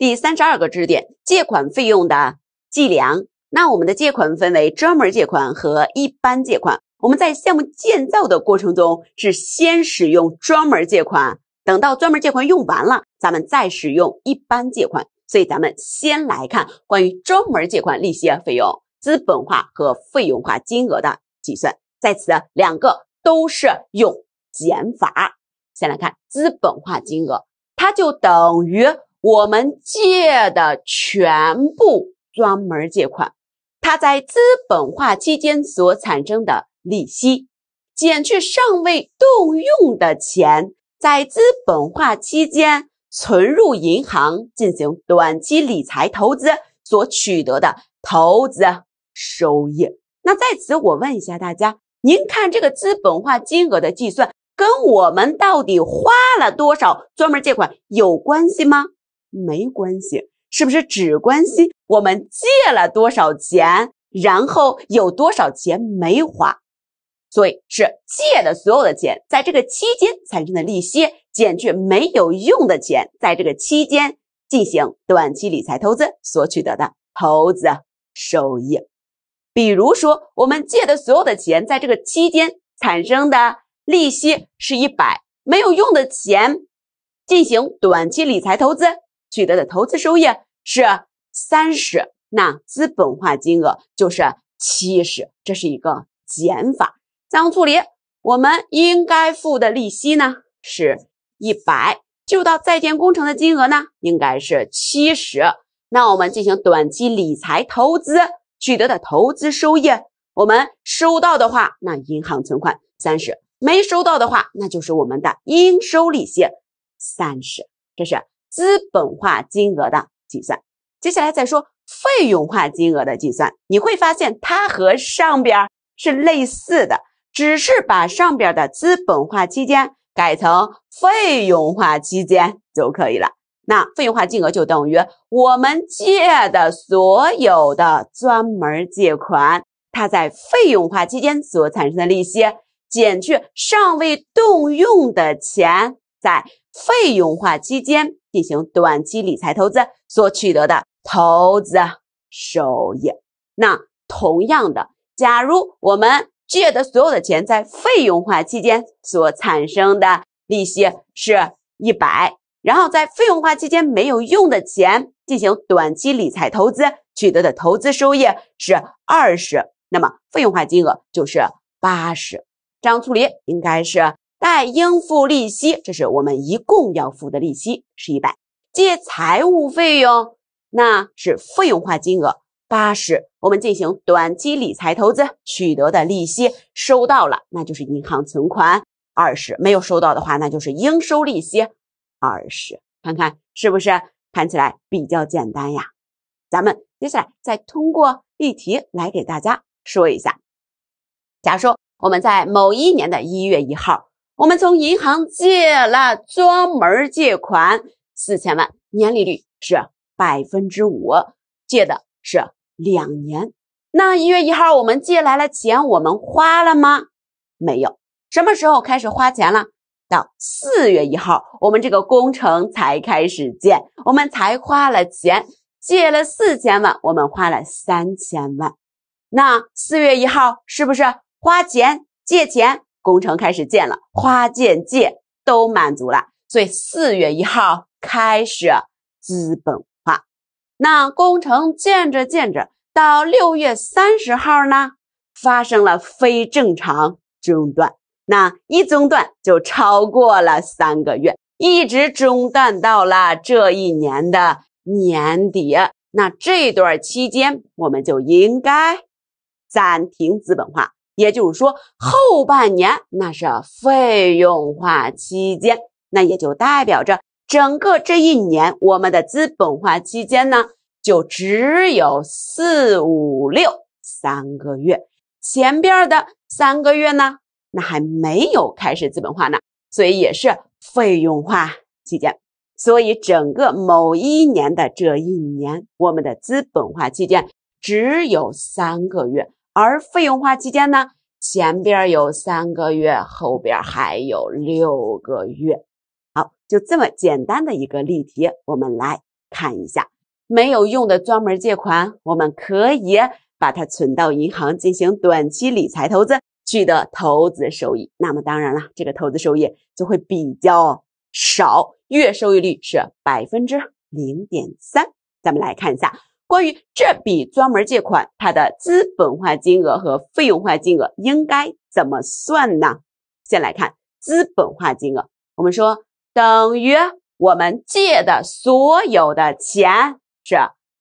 第三十二个知识点：借款费用的计量。那我们的借款分为专门借款和一般借款。我们在项目建造的过程中是先使用专门借款，等到专门借款用完了，咱们再使用一般借款。所以咱们先来看关于专门借款利息费用资本化和费用化金额的计算。在此，两个都是用减法。先来看资本化金额，它就等于。我们借的全部专门借款，它在资本化期间所产生的利息，减去尚未动用的钱，在资本化期间存入银行进行短期理财投资所取得的投资收益。那在此，我问一下大家，您看这个资本化金额的计算跟我们到底花了多少专门借款有关系吗？没关系，是不是只关心我们借了多少钱，然后有多少钱没花？所以是借的所有的钱在这个期间产生的利息，减去没有用的钱在这个期间进行短期理财投资所取得的投资收益。比如说，我们借的所有的钱在这个期间产生的利息是一百，没有用的钱进行短期理财投资。取得的投资收益是三十，那资本化金额就是七十，这是一个减法。再往处理，我们应该付的利息呢是一百，就到在建工程的金额呢应该是七十。那我们进行短期理财投资取得的投资收益，我们收到的话，那银行存款三十；没收到的话，那就是我们的应收利息三十，这是。资本化金额的计算，接下来再说费用化金额的计算。你会发现它和上边是类似的，只是把上边的资本化期间改成费用化期间就可以了。那费用化金额就等于我们借的所有的专门借款，它在费用化期间所产生的利息，减去尚未动用的钱在费用化期间。进行短期理财投资所取得的投资收益。那同样的，假如我们借的所有的钱在费用化期间所产生的利息是100，然后在费用化期间没有用的钱进行短期理财投资取得的投资收益是20，那么费用化金额就是80。这样处理应该是。贷应付利息，这是我们一共要付的利息是一百。借财务费用，那是费用化金额八十。我们进行短期理财投资取得的利息收到了，那就是银行存款二十。没有收到的话，那就是应收利息二十。看看是不是看起来比较简单呀？咱们接下来再通过例题来给大家说一下。假如说我们在某一年的一月一号。我们从银行借了专门借款四千万，年利率是百分之五，借的是两年。那一月一号我们借来了钱，我们花了吗？没有。什么时候开始花钱了？到四月一号，我们这个工程才开始建，我们才花了钱。借了四千万，我们花了三千万。那四月一号是不是花钱借钱？工程开始建了，花建界都满足了，所以四月一号开始资本化。那工程建着建着，到六月三十号呢，发生了非正常中断，那一中断就超过了三个月，一直中断到了这一年的年底。那这段期间，我们就应该暂停资本化。也就是说，后半年那是费用化期间，那也就代表着整个这一年我们的资本化期间呢，就只有四五六三个月，前边的三个月呢，那还没有开始资本化呢，所以也是费用化期间。所以整个某一年的这一年，我们的资本化期间只有三个月。而费用化期间呢，前边有三个月，后边还有六个月。好，就这么简单的一个例题，我们来看一下。没有用的专门借款，我们可以把它存到银行进行短期理财投资，取得投资收益。那么当然了，这个投资收益就会比较少，月收益率是百分之零点三。咱们来看一下。关于这笔专门借款，它的资本化金额和费用化金额应该怎么算呢？先来看资本化金额，我们说等于我们借的所有的钱是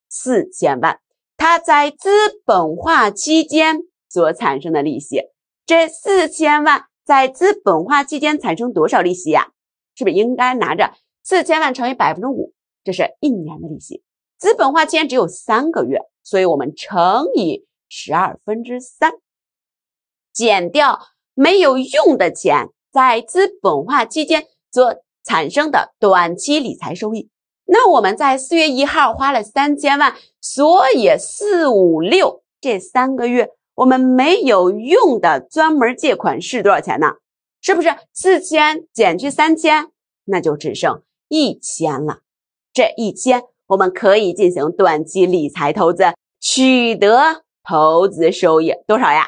四千万，它在资本化期间所产生的利息，这四千万在资本化期间产生多少利息呀？是不是应该拿着四千万乘以百分之五？这是一年的利息。资本化期间只有三个月，所以我们乘以十二分之三，减掉没有用的钱，在资本化期间所产生的短期理财收益。那我们在四月一号花了三千万，所以四五六这三个月我们没有用的专门借款是多少钱呢？是不是四千减去三千，那就只剩一千了？这一千。我们可以进行短期理财投资，取得投资收益多少呀？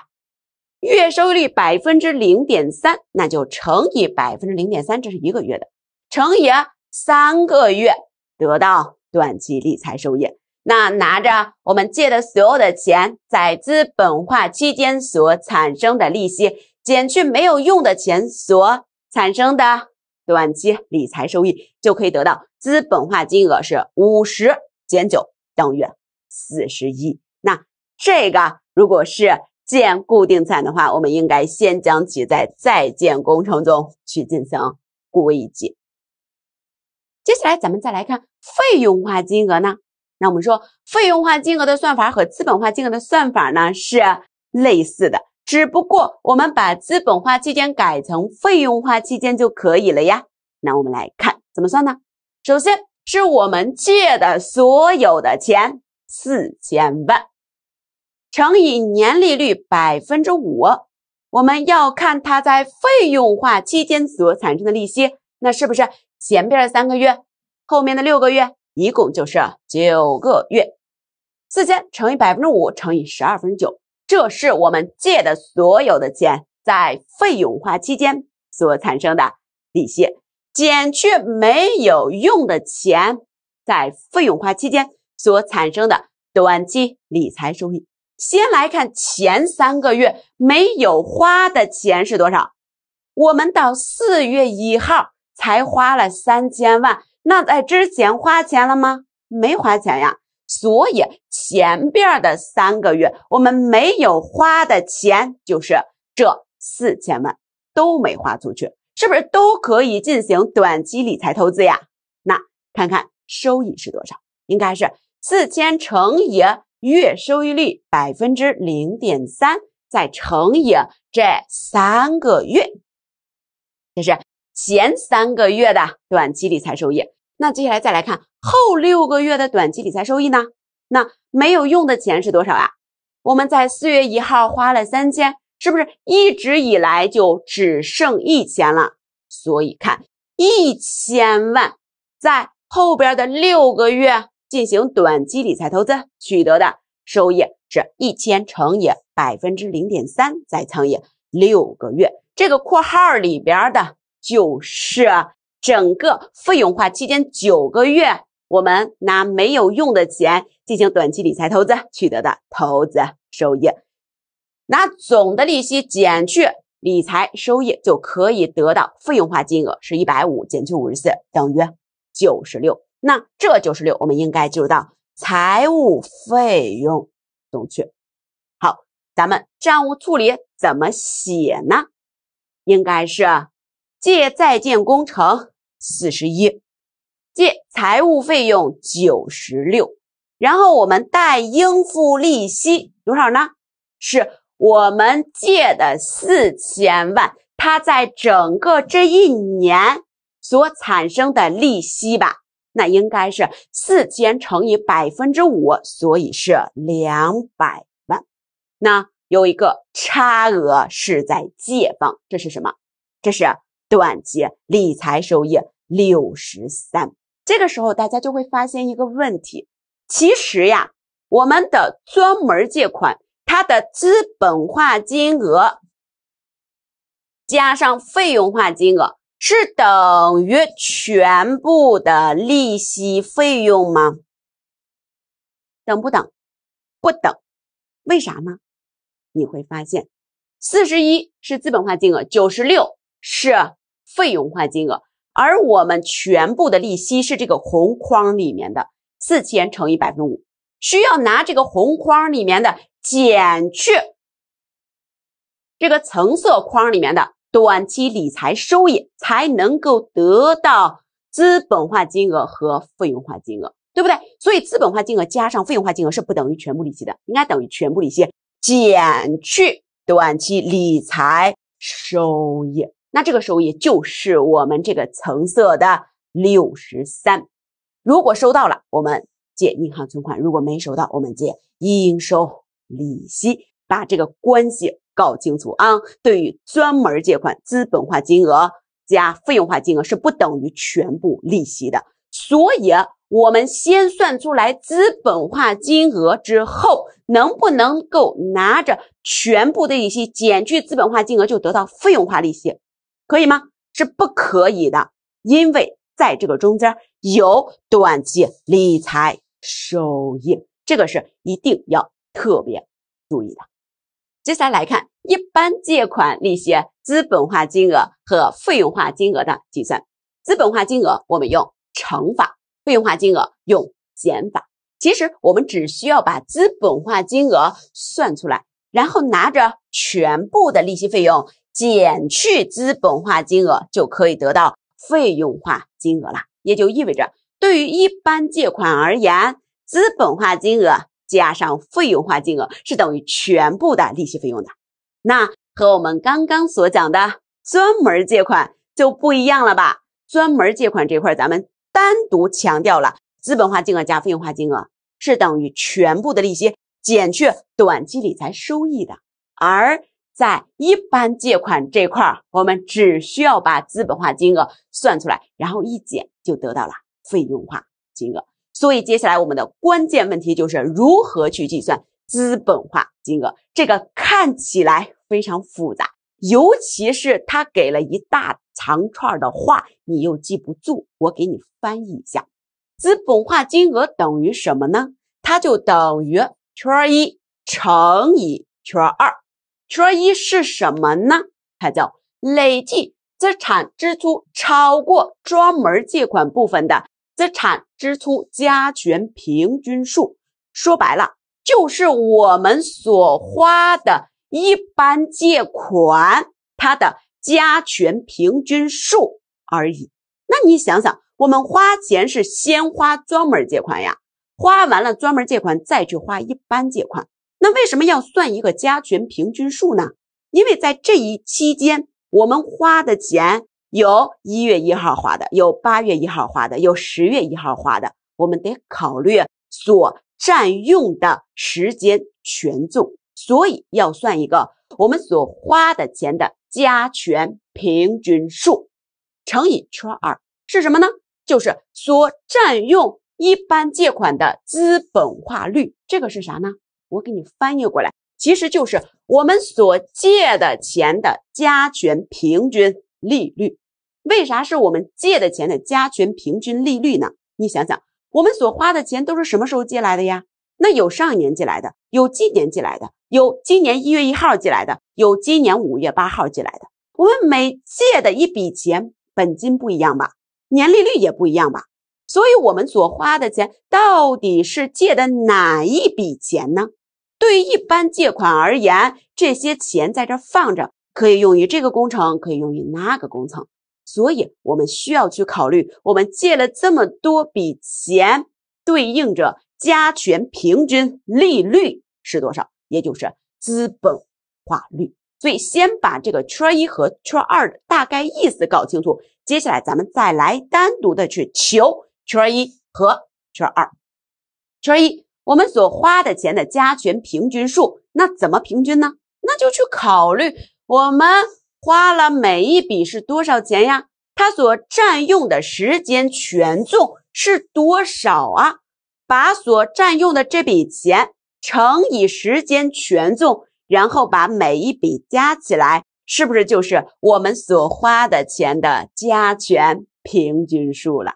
月收益率百分之零点三，那就乘以百分之零点三，这是一个月的，乘以三个月得到短期理财收益。那拿着我们借的所有的钱，在资本化期间所产生的利息，减去没有用的钱所产生的。短期理财收益就可以得到资本化金额是五十减九等于四十一。那这个如果是建固定资产的话，我们应该先将其在在建工程中去进行归集。接下来咱们再来看费用化金额呢？那我们说费用化金额的算法和资本化金额的算法呢是类似的。只不过我们把资本化期间改成费用化期间就可以了呀。那我们来看怎么算呢？首先是我们借的所有的钱四千万，乘以年利率百分之五，我们要看它在费用化期间所产生的利息，那是不是前边的三个月，后面的六个月，一共就是九个月，四千乘以百分之五乘以十二分之九。这是我们借的所有的钱在费用化期间所产生的利息，减去没有用的钱在费用化期间所产生的短期理财收益。先来看前三个月没有花的钱是多少？我们到四月一号才花了三千万，那在之前花钱了吗？没花钱呀。所以前边的三个月我们没有花的钱，就是这四千万都没花出去，是不是都可以进行短期理财投资呀？那看看收益是多少，应该是四千乘以月收益率百分之零点三，再乘以这三个月，这是前三个月的短期理财收益。那接下来再来看。后六个月的短期理财收益呢？那没有用的钱是多少啊？我们在四月一号花了三千，是不是一直以来就只剩一千了？所以看一千万在后边的六个月进行短期理财投资取得的收益是一千乘以百分之零点三，再乘以六个月。这个括号里边的就是整个费用化期间九个月。我们拿没有用的钱进行短期理财投资取得的投资收益，拿总的利息减去理财收益，就可以得到费用化金额是150减去54等于96。那这十6我们应该计入到财务费用中去。好，咱们账务处理怎么写呢？应该是借在建工程41。借财务费用九十六，然后我们贷应付利息多少呢？是我们借的四千万，它在整个这一年所产生的利息吧？那应该是四千乘以百分之五，所以是两百万。那有一个差额是在借方，这是什么？这是短期理财收益六十三。这个时候，大家就会发现一个问题：其实呀，我们的专门借款它的资本化金额加上费用化金额是等于全部的利息费用吗？等不等？不等，为啥呢？你会发现，四十一是资本化金额，九十六是费用化金额。而我们全部的利息是这个红框里面的四千乘以百分之五，需要拿这个红框里面的减去这个橙色框里面的短期理财收益，才能够得到资本化金额和费用化金额，对不对？所以资本化金额加上费用化金额是不等于全部利息的，应该等于全部利息减去短期理财收益。那这个时候也就是我们这个橙色的六十三，如果收到了，我们借银行存款；如果没收到，我们借应收利息。把这个关系搞清楚啊！对于专门借款，资本化金额加费用化金额是不等于全部利息的，所以我们先算出来资本化金额之后，能不能够拿着全部的利息减去资本化金额，就得到费用化利息？可以吗？是不可以的，因为在这个中间有短期理财收益，这个是一定要特别注意的。接下来看一般借款利息资本化金额和费用化金额的计算。资本化金额我们用乘法，费用化金额用减法。其实我们只需要把资本化金额算出来，然后拿着全部的利息费用。减去资本化金额，就可以得到费用化金额了。也就意味着，对于一般借款而言，资本化金额加上费用化金额是等于全部的利息费用的。那和我们刚刚所讲的专门借款就不一样了吧？专门借款这块，咱们单独强调了，资本化金额加费用化金额是等于全部的利息减去短期理财收益的，而。在一般借款这块儿，我们只需要把资本化金额算出来，然后一减就得到了费用化金额。所以接下来我们的关键问题就是如何去计算资本化金额。这个看起来非常复杂，尤其是他给了一大长串的话，你又记不住。我给你翻译一下：资本化金额等于什么呢？它就等于圈一乘以圈二。圈一是什么呢？它叫累计资产支出超过专门借款部分的资产支出加权平均数。说白了，就是我们所花的一般借款它的加权平均数而已。那你想想，我们花钱是先花专门借款呀，花完了专门借款再去花一般借款。那为什么要算一个加权平均数呢？因为在这一期间，我们花的钱有1月1号花的，有8月1号花的，有10月1号花的，我们得考虑所占用的时间权重，所以要算一个我们所花的钱的加权平均数，乘以圈二是什么呢？就是所占用一般借款的资本化率，这个是啥呢？我给你翻译过来，其实就是我们所借的钱的加权平均利率。为啥是我们借的钱的加权平均利率呢？你想想，我们所花的钱都是什么时候借来的呀？那有上年借来的，有今年借来的，有今年一月一号借来的，有今年五月八号借来的。我们每借的一笔钱，本金不一样吧？年利率也不一样吧？所以，我们所花的钱到底是借的哪一笔钱呢？对于一般借款而言，这些钱在这放着，可以用于这个工程，可以用于那个工程，所以我们需要去考虑，我们借了这么多笔钱，对应着加权平均利率是多少，也就是资本化率。所以先把这个圈一和圈二的大概意思搞清楚，接下来咱们再来单独的去求圈一和圈二，圈一。我们所花的钱的加权平均数，那怎么平均呢？那就去考虑我们花了每一笔是多少钱呀？它所占用的时间权重是多少啊？把所占用的这笔钱乘以时间权重，然后把每一笔加起来，是不是就是我们所花的钱的加权平均数了？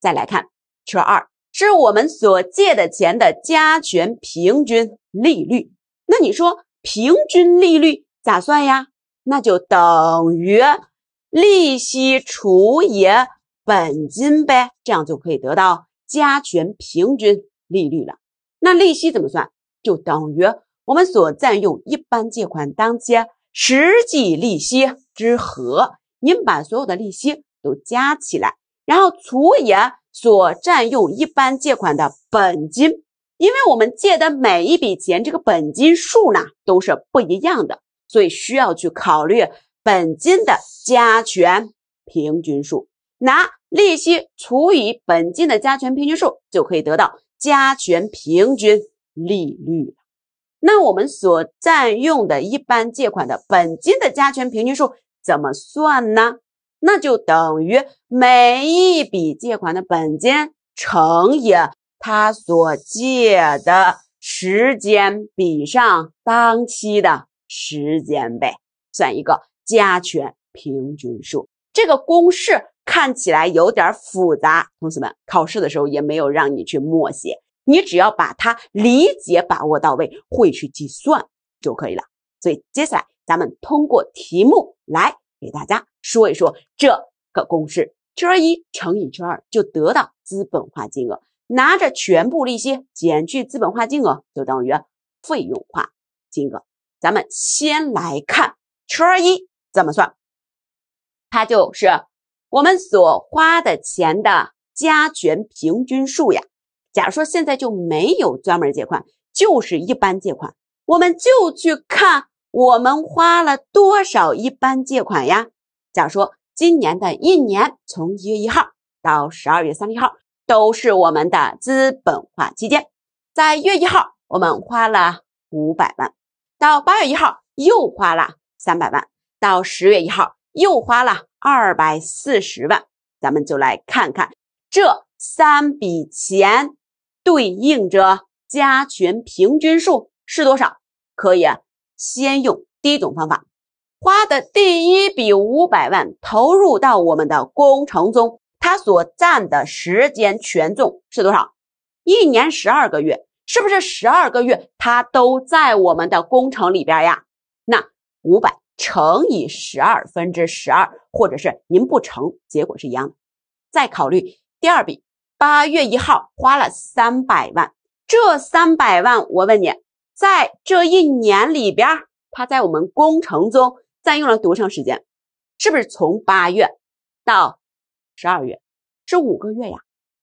再来看圈二。是我们所借的钱的加权平均利率。那你说平均利率咋算呀？那就等于利息除以本金呗，这样就可以得到加权平均利率了。那利息怎么算？就等于我们所占用一般借款当期实际利息之和。您把所有的利息都加起来，然后除以。所占用一般借款的本金，因为我们借的每一笔钱，这个本金数呢都是不一样的，所以需要去考虑本金的加权平均数，拿利息除以本金的加权平均数，就可以得到加权平均利率。那我们所占用的一般借款的本金的加权平均数怎么算呢？那就等于每一笔借款的本金乘以他所借的时间比上当期的时间呗，算一个加权平均数。这个公式看起来有点复杂，同学们考试的时候也没有让你去默写，你只要把它理解把握到位，会去计算就可以了。所以接下来咱们通过题目来给大家。说一说这个公式，圈一乘以圈二就得到资本化金额，拿着全部利息减去资本化金额就等于费用化金额。咱们先来看圈一怎么算，它就是我们所花的钱的加权平均数呀。假如说现在就没有专门借款，就是一般借款，我们就去看我们花了多少一般借款呀。假如说今年的一年，从一月一号到十二月三十一号都是我们的资本化期间。在一月一号，我们花了五百万；到八月一号，又花了三百万；到十月一号，又花了二百四十万。咱们就来看看这三笔钱对应着加权平均数是多少。可以先用第一种方法。花的第一笔五百万投入到我们的工程中，它所占的时间权重是多少？一年十二个月，是不是十二个月它都在我们的工程里边呀？那五百乘以十二分之十二，或者是您不乘，结果是一样。的。再考虑第二笔，八月一号花了三百万，这三百万我问你，在这一年里边，它在我们工程中。占用了多长时间？是不是从八月到十二月是五个月呀？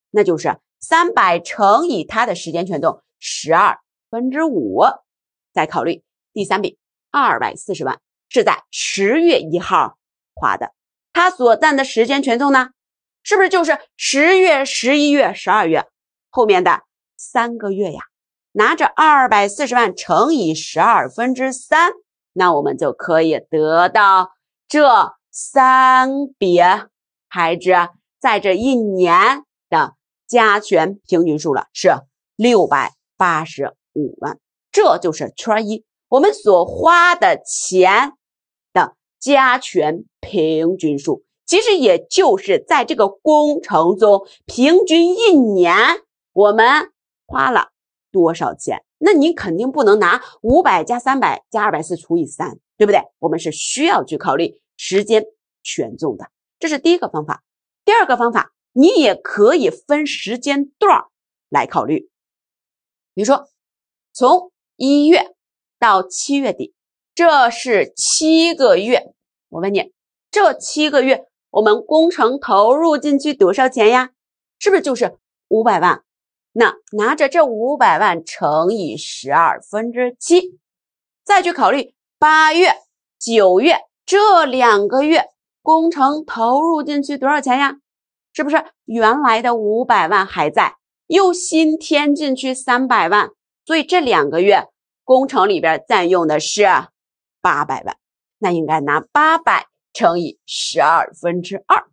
那就是三百乘以它的时间权重十二分之五。再考虑第三笔二百四十万是在十月一号花的，它所占的时间权重呢？是不是就是十月、十一月、十二月后面的三个月呀？拿着二百四十万乘以十二分之三。那我们就可以得到这三笔开支在这一年的加权平均数了，是六百八十五万。这就是圈一，我们所花的钱的加权平均数，其实也就是在这个工程中平均一年我们花了多少钱。那你肯定不能拿五百加三百加二百四除以三，对不对？我们是需要去考虑时间权重的，这是第一个方法。第二个方法，你也可以分时间段来考虑。比如说，从一月到七月底，这是七个月。我问你，这七个月我们工程投入进去多少钱呀？是不是就是五百万？那拿着这五百万乘以十二分之七，再去考虑八月、九月这两个月工程投入进去多少钱呀？是不是原来的五百万还在，又新添进去三百万？所以这两个月工程里边占用的是八百万，那应该拿八百乘以十二分之二，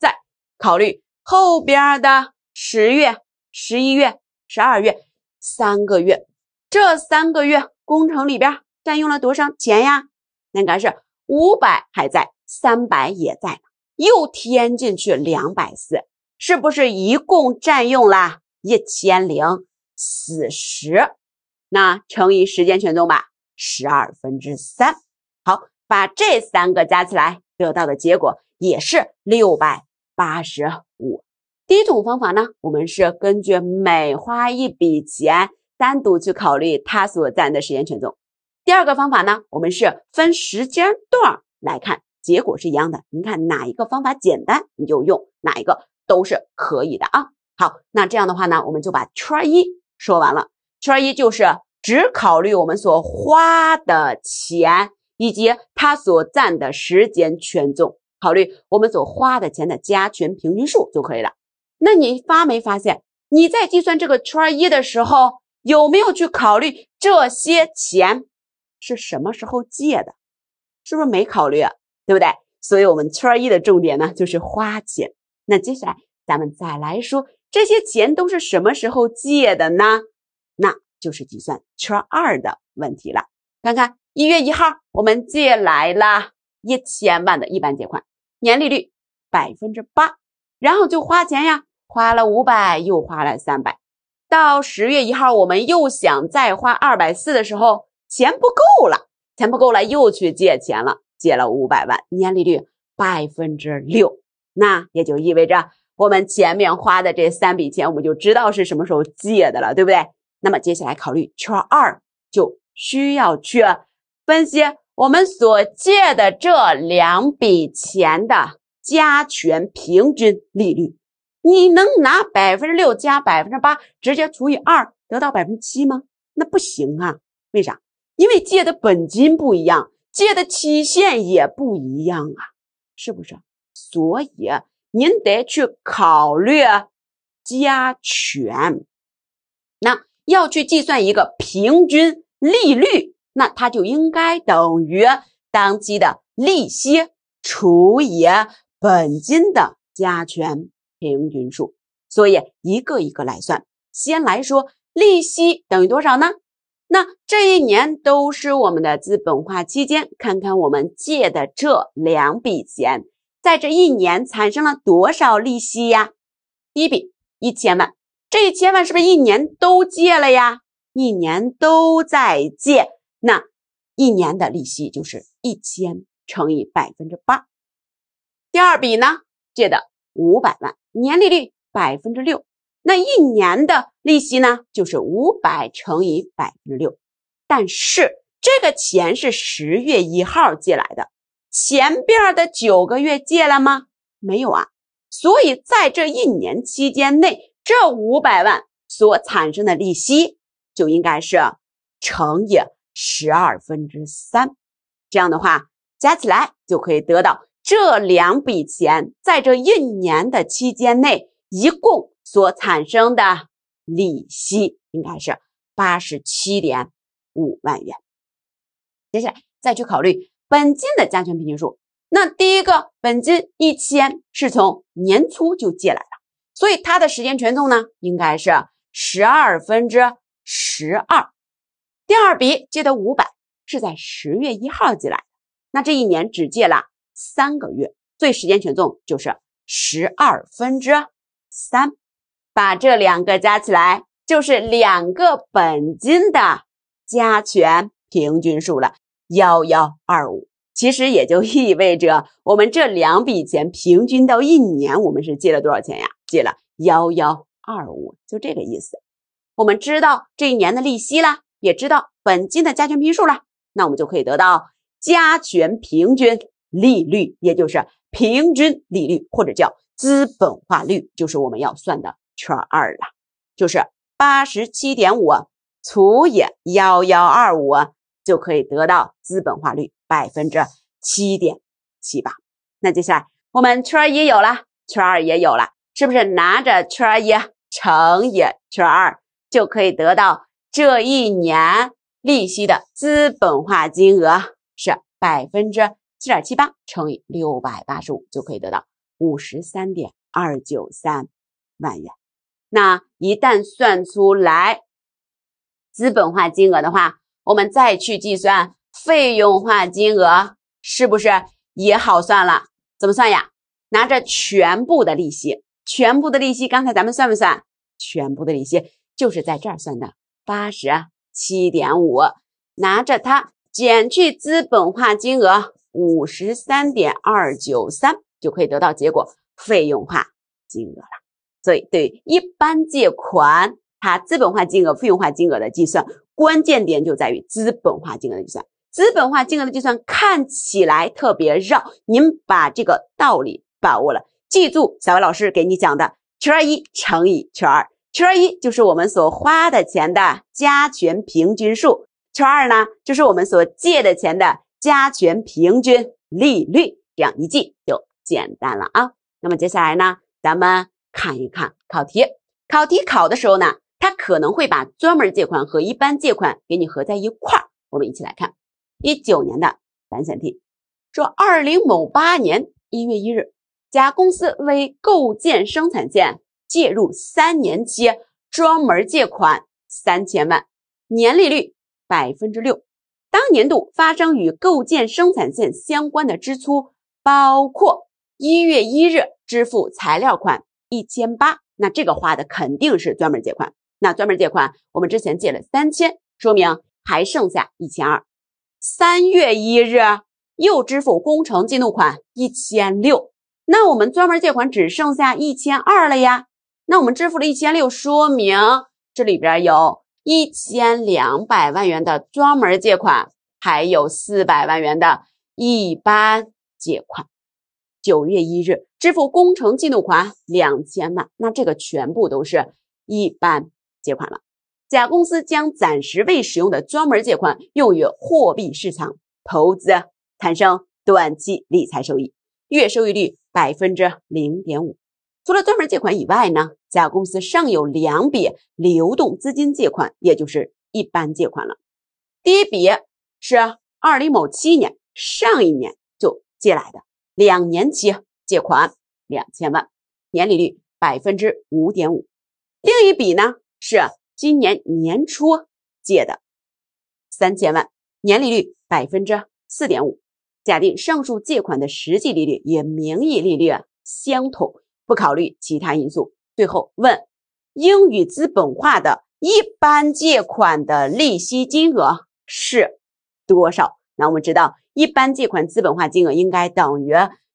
再考虑后边的十月。十一月、十二月，三个月，这三个月工程里边占用了多少钱呀？那应该是五百还在，三百也在，又添进去两百四，是不是一共占用了一千零四十？那乘以时间权重吧，十二分之三。好，把这三个加起来得到的结果也是六百八十五。第一种方法呢，我们是根据每花一笔钱单独去考虑它所占的时间权重。第二个方法呢，我们是分时间段来看，结果是一样的。你看哪一个方法简单，你就用哪一个都是可以的啊。好，那这样的话呢，我们就把圈一说完了。圈一就是只考虑我们所花的钱以及它所占的时间权重，考虑我们所花的钱的加权平均数就可以了。那你发没发现你在计算这个圈一的时候，有没有去考虑这些钱是什么时候借的？是不是没考虑？对不对？所以，我们圈一的重点呢就是花钱。那接下来咱们再来说，这些钱都是什么时候借的呢？那就是计算圈二的问题了。看看一月一号，我们借来了一千万的一般借款，年利率百分之八，然后就花钱呀。花了五百，又花了三百，到十月一号，我们又想再花二百四的时候，钱不够了，钱不够了，又去借钱了，借了五百万，年利率百分之六，那也就意味着我们前面花的这三笔钱，我们就知道是什么时候借的了，对不对？那么接下来考虑圈二，就需要去分析我们所借的这两笔钱的加权平均利率。你能拿百分之六加百分之八直接除以二得到百分之七吗？那不行啊！为啥？因为借的本金不一样，借的期限也不一样啊，是不是？所以您得去考虑加权。那要去计算一个平均利率，那它就应该等于当期的利息除以本金的加权。平均数，所以一个一个来算。先来说利息等于多少呢？那这一年都是我们的资本化期间，看看我们借的这两笔钱，在这一年产生了多少利息呀？第一笔一千万，这一千万是不是一年都借了呀？一年都在借，那一年的利息就是一千乘以百分之八。第二笔呢，借的。五百万，年利率百分之六，那一年的利息呢？就是五百乘以百分之六。但是这个钱是十月一号借来的，前边的九个月借了吗？没有啊，所以在这一年期间内，这五百万所产生的利息就应该是乘以十二分之三。这样的话，加起来就可以得到。这两笔钱在这一年的期间内，一共所产生的利息应该是八十七点五万元。接下来再去考虑本金的加权平均数。那第一个本金一千是从年初就借来的，所以它的时间权重呢应该是十二分之十二。第二笔借的五百是在十月一号借来，的，那这一年只借了。三个月最时间权重就是十二分之三，把这两个加起来就是两个本金的加权平均数了，幺幺二五。其实也就意味着我们这两笔钱平均到一年，我们是借了多少钱呀？借了幺幺二五，就这个意思。我们知道这一年的利息了，也知道本金的加权平均数了，那我们就可以得到加权平均。利率也就是平均利率，或者叫资本化率，就是我们要算的圈二了，就是八十七点五除以幺幺二五，就可以得到资本化率百分之七点七八。那接下来我们圈一有了，圈二也有了，是不是拿着圈一乘以圈二，就可以得到这一年利息的资本化金额是百分之？七点七八乘以六百八十五就可以得到五十三点二九三万元。那一旦算出来资本化金额的话，我们再去计算费用化金额，是不是也好算了？怎么算呀？拿着全部的利息，全部的利息刚才咱们算不算？全部的利息就是在这儿算的，八十七点五，拿着它减去资本化金额。五十三点二九三就可以得到结果，费用化金额了。所以，对一般借款，它资本化金额、费用化金额的计算，关键点就在于资本化金额的计算。资本化金额的计算看起来特别绕，您把这个道理把握了，记住，小薇老师给你讲的圈一乘以圈二，圈一就是我们所花的钱的加权平均数，圈二呢就是我们所借的钱的。加权平均利率，这样一记就简单了啊。那么接下来呢，咱们看一看考题。考题考的时候呢，它可能会把专门借款和一般借款给你合在一块儿。我们一起来看一九年的单选题：说二零某八年一月一日，甲公司为构建生产线借入三年期专门借款三千万，年利率百分之六。当年度发生与构建生产线相关的支出，包括一月一日支付材料款一千八，那这个花的肯定是专门借款。那专门借款我们之前借了三千，说明还剩下一千二。三月一日又支付工程进度款一千六，那我们专门借款只剩下一千二了呀。那我们支付了一千六，说明这里边有。一千两百万元的专门借款，还有四百万元的一般借款。九月一日支付工程进度款两千万，那这个全部都是一般借款了。甲公司将暂时未使用的专门借款用于货币市场投资，产生短期理财收益，月收益率百分之零点五。除了专门借款以外呢？甲公司尚有两笔流动资金借款，也就是一般借款了。第一笔是二零某七年上一年就借来的两年期借款两千万，年利率百分之五点五。另一笔呢是今年年初借的三千万，年利率百分之四点五。假定上述借款的实际利率与名义利率相同，不考虑其他因素。最后问英语资本化的一般借款的利息金额是多少？那我们知道，一般借款资本化金额应该等于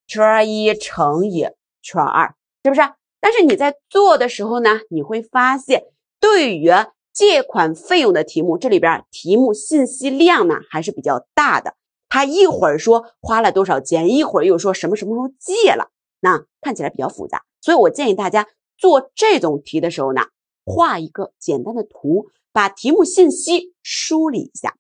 圈一乘以圈二，是不是？但是你在做的时候呢，你会发现对于借款费用的题目，这里边题目信息量呢还是比较大的。他一会儿说花了多少钱，一会儿又说什么什么时候借了，那看起来比较复杂。所以我建议大家。做这种题的时候呢，画一个简单的图，把题目信息梳理一下。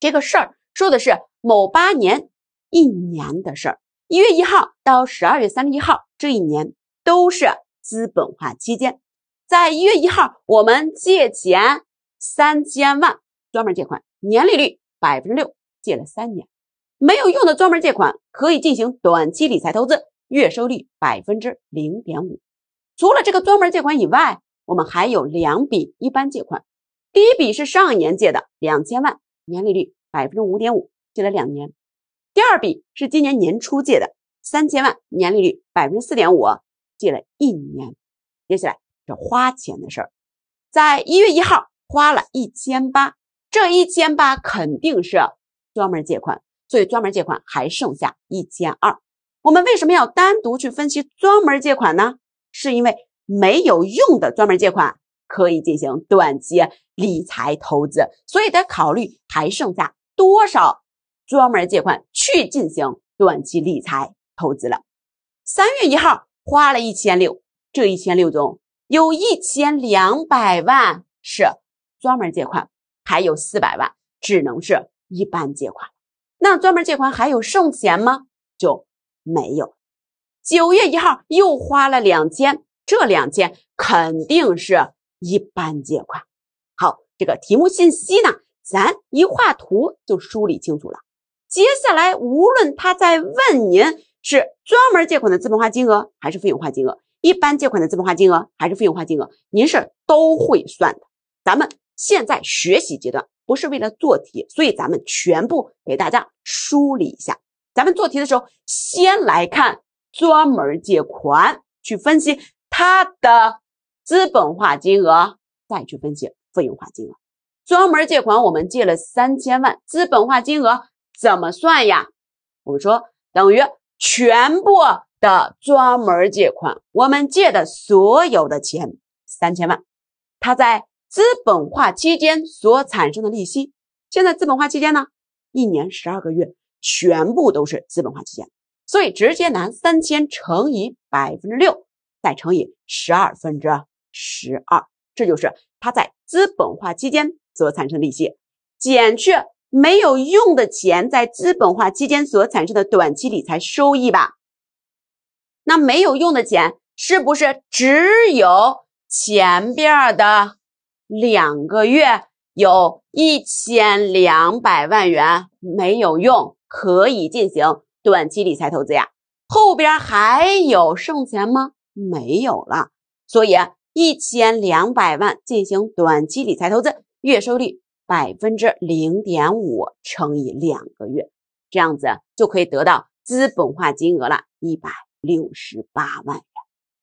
这个事儿说的是某八年一年的事儿，一月一号到十二月三十一号这一年都是资本化期间。在一月一号，我们借钱三千万，专门借款年利率百分之六，借了三年。没有用的专门借款可以进行短期理财投资，月收率百分之零点五。除了这个专门借款以外，我们还有两笔一般借款。第一笔是上一年借的两千万，年利率百分之五点五，借了两年；第二笔是今年年初借的三千万，年利率百分之四点五，借了一年。接下来是花钱的事儿，在一月一号花了一千八，这一千八肯定是专门借款，所以专门借款还剩下一千二。我们为什么要单独去分析专门借款呢？是因为没有用的专门借款可以进行短期理财投资，所以得考虑还剩下多少专门借款去进行短期理财投资了。三月一号花了一千六，这一千六中有一千两百万是专门借款，还有四百万只能是一般借款。那专门借款还有剩钱吗？就没有。九月一号又花了两千，这两千肯定是一般借款。好，这个题目信息呢，咱一画图就梳理清楚了。接下来无论他在问您是专门借款的资本化金额还是费用化金额，一般借款的资本化金额还是费用化金额，您是都会算的。咱们现在学习阶段不是为了做题，所以咱们全部给大家梳理一下。咱们做题的时候，先来看。专门借款去分析它的资本化金额，再去分析费用化金额。专门借款我们借了三千万，资本化金额怎么算呀？我们说等于全部的专门借款，我们借的所有的钱三千万，它在资本化期间所产生的利息，现在资本化期间呢，一年十二个月，全部都是资本化期间。所以直接拿三千乘以百分之六，再乘以十二分之十二，这就是它在资本化期间所产生的利息，减去没有用的钱在资本化期间所产生的短期理财收益吧？那没有用的钱是不是只有前边的两个月有一千两百万元没有用，可以进行？短期理财投资呀，后边还有剩钱吗？没有了，所以一千两百万进行短期理财投资，月收率百分之零点五乘以两个月，这样子就可以得到资本化金额了，一百六十八万元。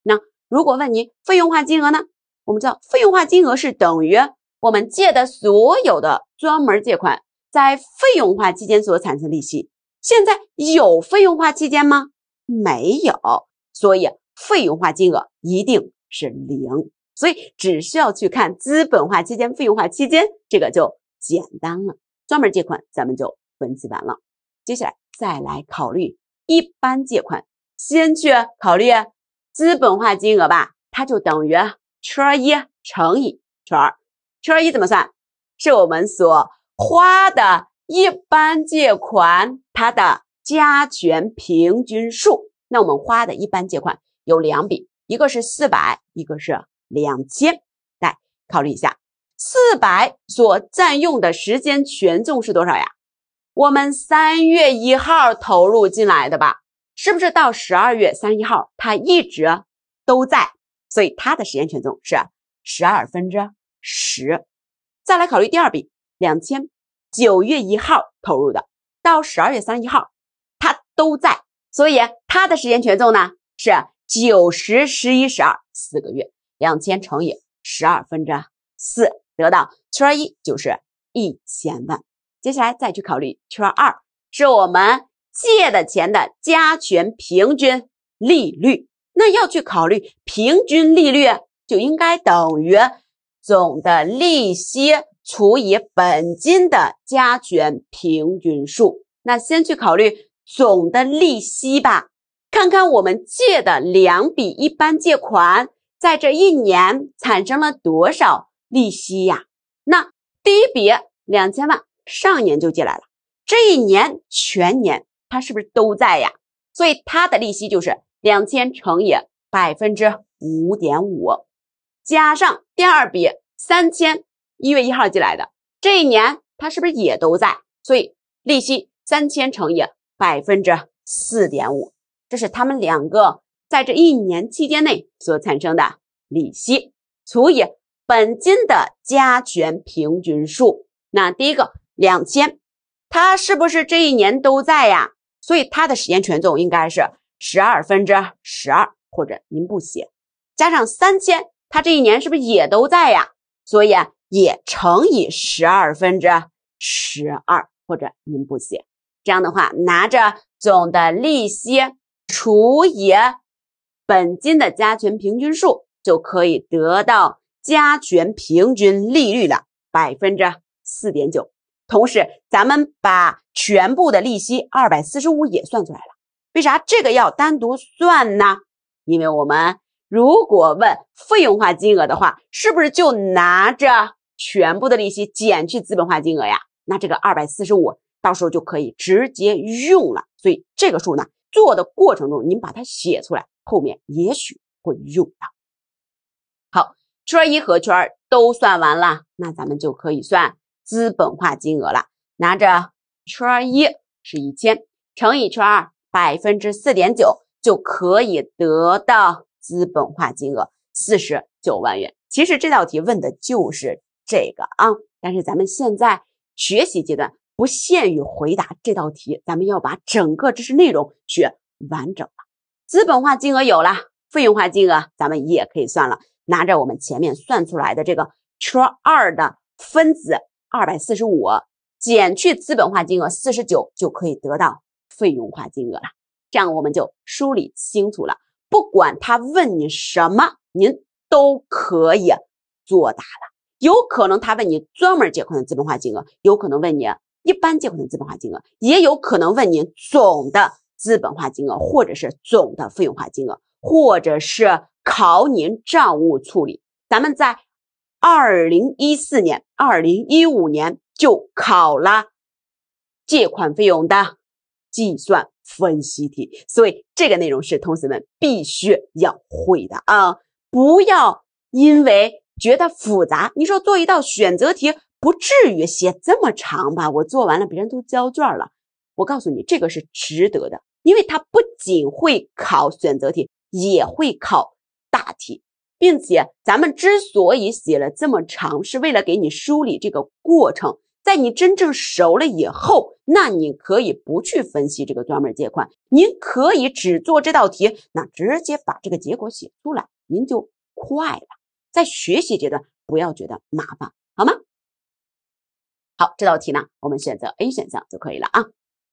那如果问你费用化金额呢？我们知道费用化金额是等于我们借的所有的专门借款在费用化期间所产生的利息。现在有费用化期间吗？没有，所以费用化金额一定是零，所以只需要去看资本化期间、费用化期间，这个就简单了。专门借款咱们就分析完了，接下来再来考虑一般借款，先去考虑资本化金额吧，它就等于圈一乘以圈二。圈一怎么算？是我们所花的。一般借款它的加权平均数，那我们花的一般借款有两笔，一个是四百，一个是两千。来考虑一下，四百所占用的时间权重是多少呀？我们三月一号投入进来的吧，是不是到十二月三一号它一直都在？所以它的时间权重是十二分之十。再来考虑第二笔两千。九月一号投入的，到十二月三十一号，它都在，所以它的时间权重呢是九十、十一、十二四个月，两千乘以十二分之四，得到圈一就是一千万。接下来再去考虑圈二，是我们借的钱的加权平均利率，那要去考虑平均利率，就应该等于。总的利息除以本金的加权平均数，那先去考虑总的利息吧，看看我们借的两笔一般借款在这一年产生了多少利息呀？那第一笔两千万，上年就借来了，这一年全年它是不是都在呀？所以它的利息就是两千乘以百分之五点五。加上第二笔三千，一月一号寄来的这一年，它是不是也都在？所以利息三千乘以百分之四点五，这是他们两个在这一年期间内所产生的利息除以本金的加权平均数。那第一个两千，它是不是这一年都在呀？所以它的时间权重应该是十二分之十二，或者您不写。加上三千。它这一年是不是也都在呀？所以也乘以十二分之十二，或者您不写。这样的话，拿着总的利息除以本金的加权平均数，就可以得到加权平均利率了，百分之四点九。同时，咱们把全部的利息二百四十五也算出来了。为啥这个要单独算呢？因为我们。如果问费用化金额的话，是不是就拿着全部的利息减去资本化金额呀？那这个二百四十五到时候就可以直接用了。所以这个数呢，做的过程中您把它写出来，后面也许会用到。好，圈一和圈都算完了，那咱们就可以算资本化金额了。拿着圈一是一千乘以圈二百分之四点九，就可以得到。资本化金额四十九万元，其实这道题问的就是这个啊。但是咱们现在学习阶段不限于回答这道题，咱们要把整个知识内容学完整了。资本化金额有了，费用化金额咱们也可以算了。拿着我们前面算出来的这个圈二的分子二百四十五减去资本化金额四十九，就可以得到费用化金额了。这样我们就梳理清楚了。不管他问你什么，您都可以作答了。有可能他问你专门借款的资本化金额，有可能问你一般借款的资本化金额，也有可能问你总的资本化金额，或者是总的费用化金额，或者是考您账务处理。咱们在二零一四年、二零一五年就考了借款费用的计算。分析题，所以这个内容是同学们必须要会的啊！不要因为觉得复杂，你说做一道选择题不至于写这么长吧？我做完了，别人都交卷了。我告诉你，这个是值得的，因为它不仅会考选择题，也会考大题，并且咱们之所以写了这么长，是为了给你梳理这个过程。在你真正熟了以后，那你可以不去分析这个专门借款，您可以只做这道题，那直接把这个结果写出来，您就快了。在学习阶段，不要觉得麻烦，好吗？好，这道题呢，我们选择 A 选项就可以了啊。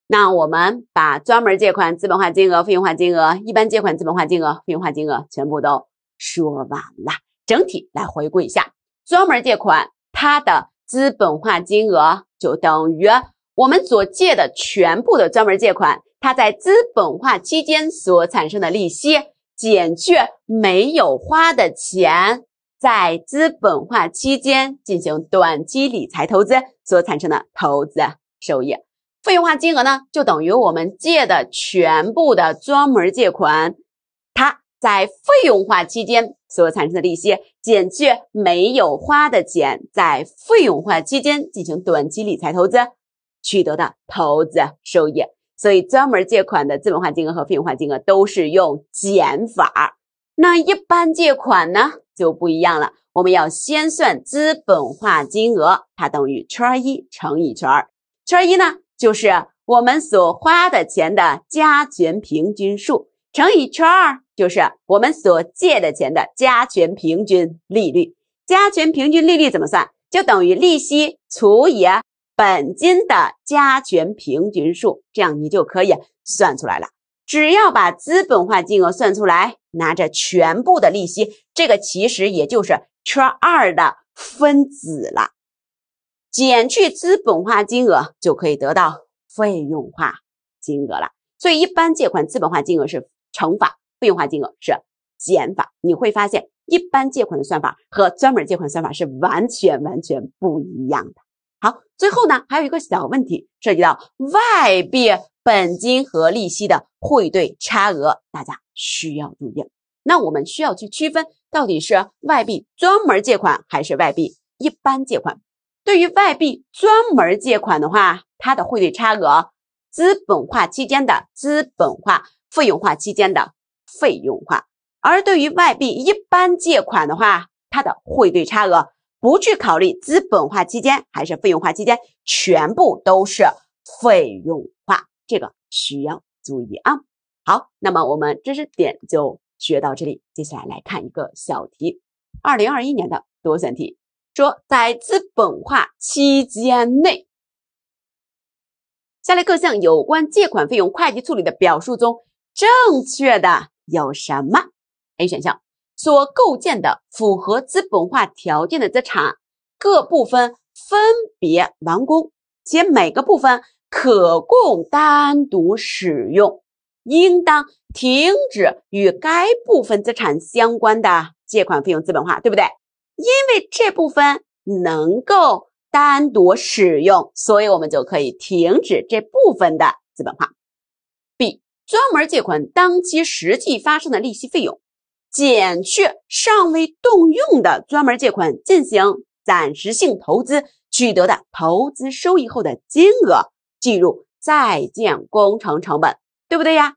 那我们把专门借款资本化金额、费用化金额，一般借款资本化金额、费用化金额全部都说完了，整体来回顾一下专门借款它的。资本化金额就等于我们所借的全部的专门借款，它在资本化期间所产生的利息，减去没有花的钱，在资本化期间进行短期理财投资所产生的投资收益。费用化金额呢，就等于我们借的全部的专门借款。在费用化期间所产生的利息减去没有花的钱，在费用化期间进行短期理财投资取得的投资收益，所以专门借款的资本化金额和费用化金额都是用减法。那一般借款呢就不一样了，我们要先算资本化金额，它等于圈一乘以圈二。圈一呢就是我们所花的钱的加权平均数乘以圈二。就是我们所借的钱的加权平均利率。加权平均利率怎么算？就等于利息除以本金的加权平均数。这样你就可以算出来了。只要把资本化金额算出来，拿着全部的利息，这个其实也就是圈二的分子了，减去资本化金额就可以得到费用化金额了。所以一般借款资本化金额是乘法。费用化金额是减法，你会发现一般借款的算法和专门借款算法是完全完全不一样的。好，最后呢还有一个小问题，涉及到外币本金和利息的汇兑差额，大家需要注意。那我们需要去区分到底是外币专门借款还是外币一般借款。对于外币专门借款的话，它的汇率差额资本化期间的资本化、费用化期间的。费用化，而对于外币一般借款的话，它的汇兑差额不去考虑资本化期间还是费用化期间，全部都是费用化，这个需要注意啊。好，那么我们知识点就学到这里，接下来来看一个小题，二零二一年的多选题，说在资本化期间内，下列各项有关借款费用会计处理的表述中正确的。有什么？A 选项所构建的符合资本化条件的资产各部分分别完工，且每个部分可供单独使用，应当停止与该部分资产相关的借款费用资本化，对不对？因为这部分能够单独使用，所以我们就可以停止这部分的资本化。专门借款当期实际发生的利息费用，减去尚未动用的专门借款进行暂时性投资取得的投资收益后的金额，计入在建工程成本，对不对呀？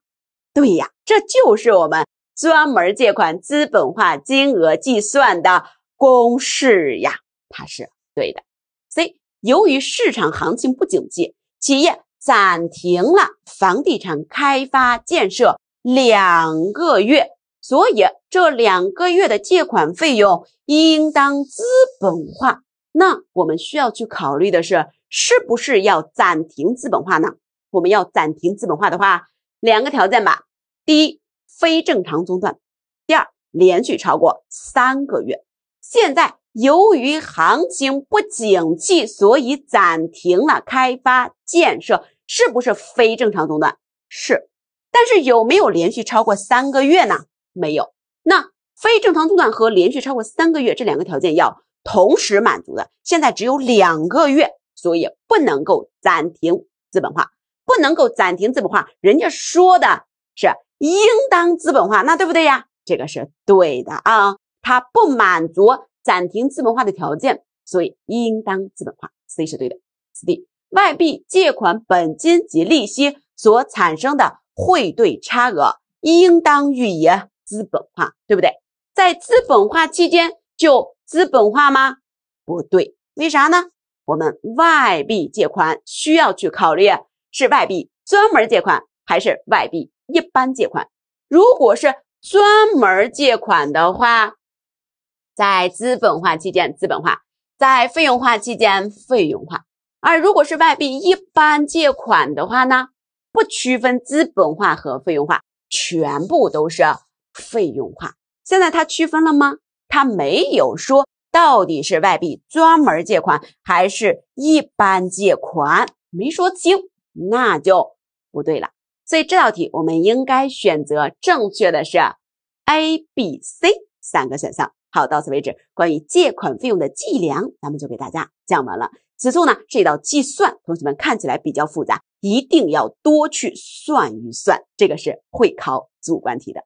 对呀，这就是我们专门借款资本化金额计算的公式呀，它是对的。C，由于市场行情不景气，企业。暂停了房地产开发建设两个月，所以这两个月的借款费用应当资本化。那我们需要去考虑的是，是不是要暂停资本化呢？我们要暂停资本化的话，两个条件吧：第一，非正常中断；第二，连续超过三个月。现在由于行情不景气，所以暂停了开发建设。是不是非正常中断是，但是有没有连续超过三个月呢？没有。那非正常中断和连续超过三个月这两个条件要同时满足的，现在只有两个月，所以不能够暂停资本化，不能够暂停资本化。人家说的是应当资本化，那对不对呀？这个是对的啊，它不满足暂停资本化的条件，所以应当资本化。C 是对的，四 D。外币借款本金及利息所产生的汇兑差额，应当予以资本化，对不对？在资本化期间就资本化吗？不对，为啥呢？我们外币借款需要去考虑是外币专门借款还是外币一般借款。如果是专门借款的话，在资本化期间资本化，在费用化期间费用化。而如果是外币一般借款的话呢，不区分资本化和费用化，全部都是费用化。现在它区分了吗？它没有说到底是外币专门借款还是一般借款，没说清，那就不对了。所以这道题我们应该选择正确的是 A、B、C 三个选项。好，到此为止，关于借款费用的计量，咱们就给大家讲完了。此处呢是一道计算，同学们看起来比较复杂，一定要多去算一算，这个是会考主观题的。